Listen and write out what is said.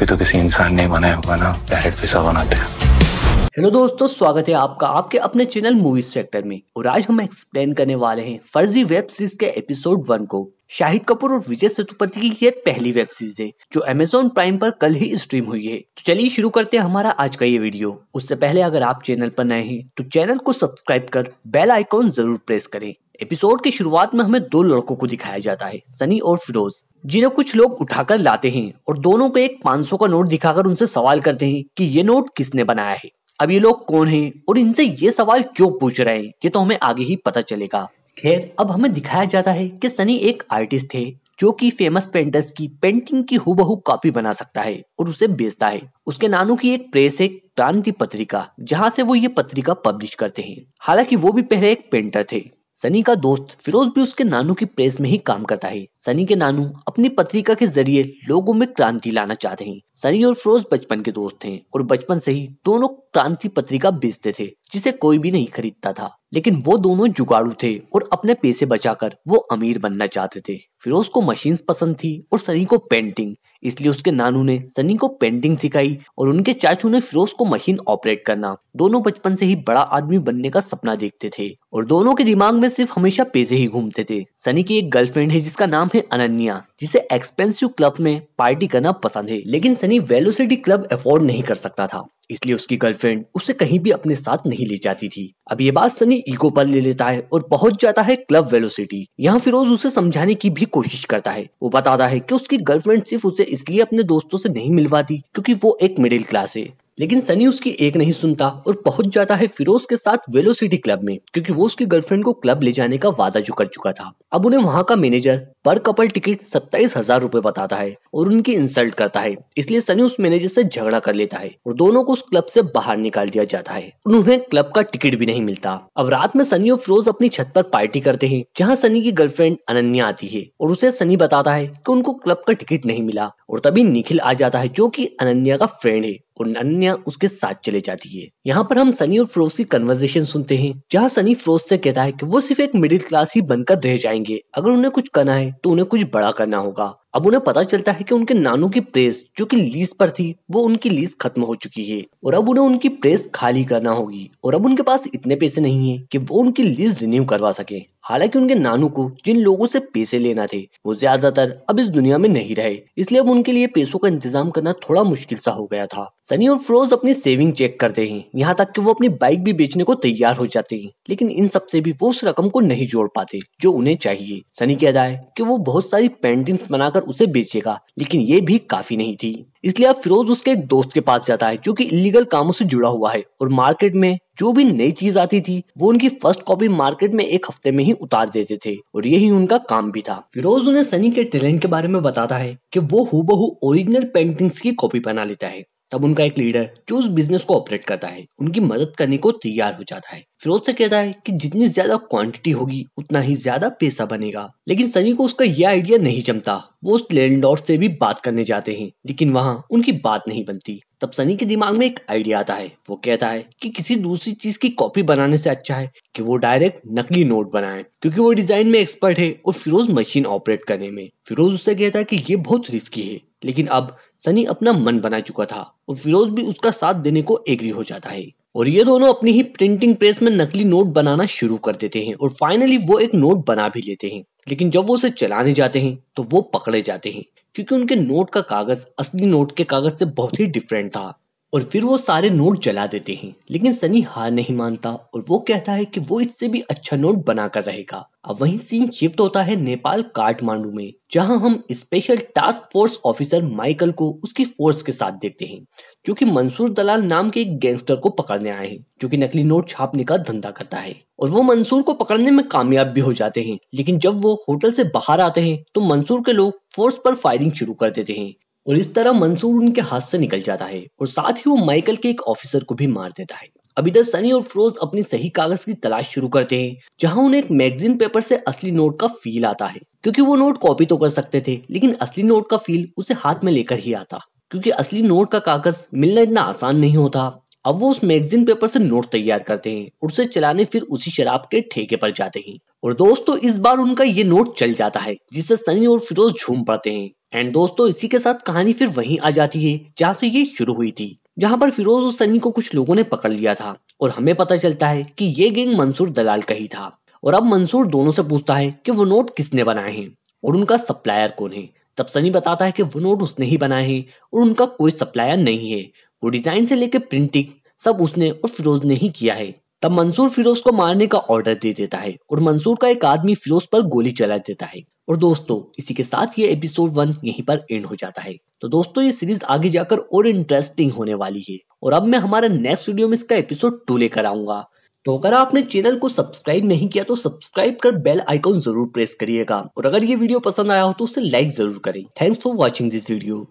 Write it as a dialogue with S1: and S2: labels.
S1: पे तो किसी इंसान ने बनाया होगा ना डायरेक्ट भी बनाते हैं हेलो दोस्तों स्वागत है आपका आपके अपने चैनल मूवीज सेक्टर में और आज हम एक्सप्लेन करने वाले हैं फर्जी वेब सीरीज के एपिसोड वन को शाहिद कपूर और विजय सेतुपति की यह पहली वेब सीरीज है जो अमेजोन प्राइम पर कल ही स्ट्रीम हुई है तो चलिए शुरू करते हैं हमारा आज का ये वीडियो उससे पहले अगर आप चैनल पर नए हैं तो चैनल को सब्सक्राइब कर बेल आइकॉन जरूर प्रेस करें एपिसोड की शुरुआत में हमें दो लड़कों को दिखाया जाता है सनी और फिरोज जिन्हें कुछ लोग उठाकर लाते हैं और दोनों को एक 500 का नोट दिखाकर उनसे सवाल करते हैं कि ये नोट किसने बनाया है अब ये लोग कौन हैं और इनसे ये सवाल क्यों पूछ रहे हैं ये तो हमें आगे ही पता चलेगा खैर अब हमें दिखाया जाता है कि सनी एक आर्टिस्ट है जो कि फेमस पेंटर्स की पेंटिंग की हूबहू कॉपी बना सकता है और उसे बेचता है उसके नानू की एक प्रेस है क्रांति पत्रिका जहाँ से वो ये पत्रिका पब्लिश करते हैं हालांकि वो भी पहले एक पेंटर थे सनी का दोस्त फिरोज भी उसके नानू की प्रेस में ही काम करता है सनी के नानू अपनी पत्रिका के जरिए लोगों में क्रांति लाना चाहते हैं सनी और फिरोज बचपन के दोस्त थे और बचपन से ही दोनों क्रांति पत्रिका बेचते थे जिसे कोई भी नहीं खरीदता था लेकिन वो दोनों जुगाड़ू थे और अपने पैसे बचाकर वो अमीर बनना चाहते थे फिरोज को मशीन्स पसंद थी और सनी को पेंटिंग इसलिए उसके नानू ने सनी को पेंटिंग सिखाई और उनके चाचू ने फिरोज को मशीन ऑपरेट करना दोनों बचपन से ही बड़ा आदमी बनने का सपना देखते थे और दोनों के दिमाग में सिर्फ हमेशा पैसे ही घूमते थे सनी की एक गर्लफ्रेंड है जिसका नाम है अनन्या जिसे एक्सपेंसिव क्लब में पार्टी करना पसंद है लेकिन सनी वेलोसिटी क्लब अफोर्ड नहीं कर सकता था इसलिए उसकी गर्लफ्रेंड उसे कहीं भी अपने साथ नहीं ले जाती थी अब ये बात सनी ईगो पर ले लेता है और पहुंच जाता है क्लब वेलोसिटी यहाँ फिरोज उसे समझाने की भी कोशिश करता है वो बताता है कि उसकी गर्लफ्रेंड सिर्फ उसे इसलिए अपने दोस्तों से नहीं मिलवाती क्योंकि वो एक मिडिल क्लास है लेकिन सनी उसकी एक नहीं सुनता और पहुंच जाता है फिरोज के साथ वेलोसिटी क्लब में क्योंकि वो उसकी गर्लफ्रेंड को क्लब ले जाने का वादा जो कर चुका था अब उन्हें वहाँ का मैनेजर पर कपल टिकट सत्ताईस हजार रूपए बताता है और उनकी इंसल्ट करता है इसलिए सनी उस मैनेजर से झगड़ा कर लेता है और दोनों को उस क्लब से बाहर निकाल दिया जाता है उन्हें क्लब का टिकट भी नहीं मिलता अब रात में सनी और फिरोज अपनी छत पर पार्टी करते हैं जहाँ सनी की गर्लफ्रेंड अनन्या आती है और उसे सनी बताता है की उनको क्लब का टिकट नहीं मिला और तभी निखिल आ जाता है जो की अनन्या का फ्रेंड है और नन्या उसके साथ चले जाती है यहाँ पर हम सनी और फ्रोज की कन्वर्जेशन सुनते हैं जहाँ सनी फ्रोज से कहता है कि वो सिर्फ एक मिडिल क्लास ही बनकर रह जाएंगे अगर उन्हें कुछ करना है तो उन्हें कुछ बड़ा करना होगा अब उन्हें पता चलता है कि उनके नानू की प्रेस जो कि लीज पर थी वो उनकी लीज खत्म हो चुकी है और अब उन्हें उनकी प्रेस खाली करना होगी और अब उनके पास इतने पैसे नहीं है कि वो उनकी लीज रिन्यू करवा सके हालांकि उनके नानू को जिन लोगों से पैसे लेना थे वो ज्यादातर अब इस दुनिया में नहीं रहे इसलिए अब उनके लिए पैसों का इंतजाम करना थोड़ा मुश्किल सा हो गया था सनी और फिरोज अपनी सेविंग चेक करते हैं यहाँ तक कि वो अपनी बाइक भी बेचने को तैयार हो जाते हैं लेकिन इन सबसे भी वो उस रकम को नहीं जोड़ पाते जो उन्हें चाहिए सनी कहता है की वो बहुत सारी पेंटिंग्स बनाकर उसे बेचेगा लेकिन ये भी काफी नहीं थी इसलिए अब फिरोज उसके एक दोस्त के पास जाता है जो कि इलीगल कामों से जुड़ा हुआ है और मार्केट में जो भी नई चीज आती थी वो उनकी फर्स्ट कॉपी मार्केट में एक हफ्ते में ही उतार देते थे और यही उनका काम भी था फिरोज उन्हें सनी के टैलेंट के बारे में बताता है कि वो हूबहू ओरिजिनल पेंटिंग्स की कॉपी बना लेता है तब उनका एक लीडर जो उस बिजनेस को ऑपरेट करता है उनकी मदद करने को तैयार हो जाता है फिरोज से कहता है कि जितनी ज्यादा क्वांटिटी होगी उतना ही ज्यादा पैसा बनेगा लेकिन सनी को उसका यह आइडिया नहीं जमता वो उस लैंडलॉर्ड से भी बात करने जाते हैं लेकिन वहाँ उनकी बात नहीं बनती तब सनी के दिमाग में एक आइडिया आता है वो कहता है कि किसी दूसरी चीज की कॉपी बनाने से अच्छा है कि वो डायरेक्ट नकली नोट बनाए क्योंकि वो डिजाइन में एक्सपर्ट है और फिरोज मशीन ऑपरेट करने में फिरोज उससे कहता है कि ये बहुत रिस्की है लेकिन अब सनी अपना मन बना चुका था और फिरोज भी उसका साथ देने को एग्री हो जाता है और ये दोनों अपनी ही प्रिंटिंग प्रेस में नकली नोट बनाना शुरू कर देते हैं और फाइनली वो एक नोट बना भी लेते हैं लेकिन जब वो उसे चलाने जाते हैं तो वो पकड़े जाते हैं क्योंकि उनके नोट का कागज असली नोट के कागज से बहुत ही डिफरेंट था और फिर वो सारे नोट जला देते हैं लेकिन सनी हार नहीं मानता और वो कहता है कि वो इससे भी अच्छा नोट बनाकर रहेगा अब वही सीन शिफ्ट होता है नेपाल काठमांडू में जहां हम special task force officer Michael को उसकी फोर्स के साथ देखते हैं जो कि मंसूर दलाल नाम के एक गैंगस्टर को पकड़ने आए हैं जो कि नकली नोट छापने का धंधा करता है और वो मंसूर को पकड़ने में कामयाब भी हो जाते हैं लेकिन जब वो होटल से बाहर आते हैं तो मंसूर के लोग फोर्स पर फायरिंग शुरू कर देते हैं और इस तरह मंसूर उनके हाथ से निकल जाता है और साथ ही वो माइकल के एक ऑफिसर को भी मार देता है अभी तक तो सनी और फ्रोज अपनी सही कागज की तलाश शुरू करते हैं जहां उन्हें एक मैगजीन पेपर से असली नोट का फील आता है क्योंकि वो नोट कॉपी तो कर सकते थे लेकिन असली नोट का फील उसे हाथ में लेकर ही आता क्योंकि असली नोट का कागज मिलना इतना आसान नहीं होता अब वो उस मैगजीन पेपर से नोट तैयार करते हैं और उसे चलाने फिर उसी शराब के ठेके पर जाते हैं और दोस्तों इस बार उनका ये नोट चल जाता है जिससे सनी और फिरोज झूम पड़ते हैं एंड दोस्तों इसी के साथ कहानी फिर वहीं आ जाती है जहाँ से ये शुरू हुई थी जहाँ पर फिरोज और सनी को कुछ लोगों ने पकड़ लिया था और हमें पता चलता है कि ये गैंग मंसूर दलाल का ही था और अब मंसूर दोनों से पूछता है कि वो नोट किसने बनाए हैं और उनका सप्लायर कौन है तब सनी बताता है कि वो नोट उसने ही बनाए हैं और उनका कोई सप्लायर नहीं है वो डिजाइन से लेकर प्रिंटिंग सब उसने और फिरोज ने ही किया है तब मंसूर फिरोज को मारने का ऑर्डर दे देता है और मंसूर का एक आदमी फिरोज पर गोली चला देता है और दोस्तों इसी के साथ ये एपिसोड वन यहीं पर एंड हो जाता है तो दोस्तों ये सीरीज आगे जाकर और इंटरेस्टिंग होने वाली है और अब मैं हमारा नेक्स्ट वीडियो में इसका एपिसोड टू लेकर आऊंगा तो अगर आपने चैनल को सब्सक्राइब नहीं किया तो सब्सक्राइब कर बेल आइकॉन जरूर प्रेस करिएगा और अगर ये वीडियो पसंद आया हो तो उसे लाइक जरूर करें thanks for watching this video